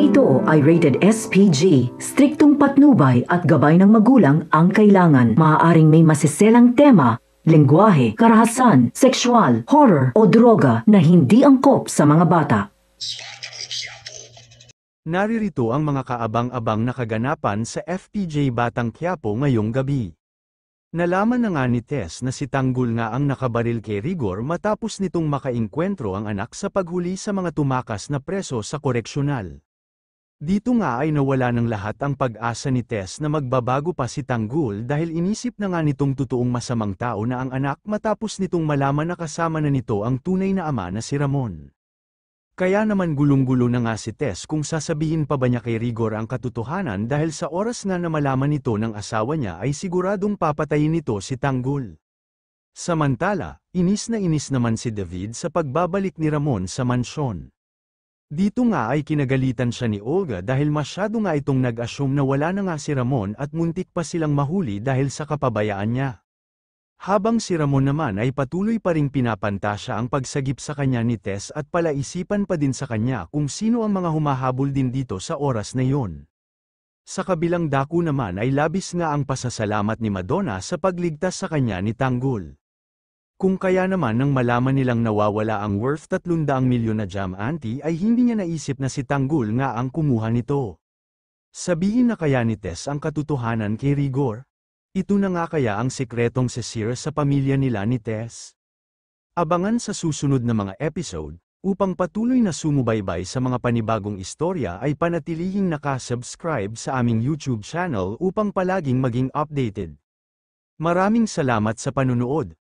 ito ay rated SPG. Striktong patnubay at gabay ng magulang ang kailangan. Maaaring may masiselang tema, lengguwahe, karahasan, sexual, horror o droga na hindi angkop sa mga bata. Naririto ang mga kaabang-abang na kaganapan sa FPJ Batang Quiapo ngayong gabi. Nalaman na nga ni Tess na si Tanggol nga ang nakabaril kay Rigor matapos nitong makainkwentro ang anak sa paghuli sa mga tumakas na preso sa koreksyonal. Dito nga ay nawala ng lahat ang pag-asa ni Tess na magbabago pa si Tanggul dahil inisip na nga nitong totoong masamang tao na ang anak matapos nitong malaman na kasama na nito ang tunay na ama na si Ramon. Kaya naman gulong-gulo na nga si Tess kung sasabihin pa ba niya kay Rigor ang katotohanan dahil sa oras na na malaman nito ng asawa niya ay siguradong papatayin nito si Tanggul. Samantala, inis na inis naman si David sa pagbabalik ni Ramon sa mansyon. Dito nga ay kinagalitan siya ni Olga dahil masyado nga itong nag-assume na wala na nga si Ramon at muntik pa silang mahuli dahil sa kapabayaan niya. Habang si Ramon naman ay patuloy pa ring pinapanta siya ang pagsagip sa kanya ni Tess at palaisipan pa din sa kanya kung sino ang mga humahabol din dito sa oras na yon. Sa kabilang dako naman ay labis nga ang pasasalamat ni Madonna sa pagligtas sa kanya ni Tanggol. Kung kaya naman nang malaman nilang nawawala ang worth 300 milyon na jam anti ay hindi niya naisip na si Tanggul nga ang kumuha nito. Sabihin na kaya ni Tess ang katotohanan kay Rigor? Ito na nga kaya ang sikretong si sa pamilya nila ni Tess? Abangan sa susunod na mga episode, upang patuloy na sumubaybay sa mga panibagong istorya ay panatilihing nakasubscribe sa aming YouTube channel upang palaging maging updated. Maraming salamat sa panunood.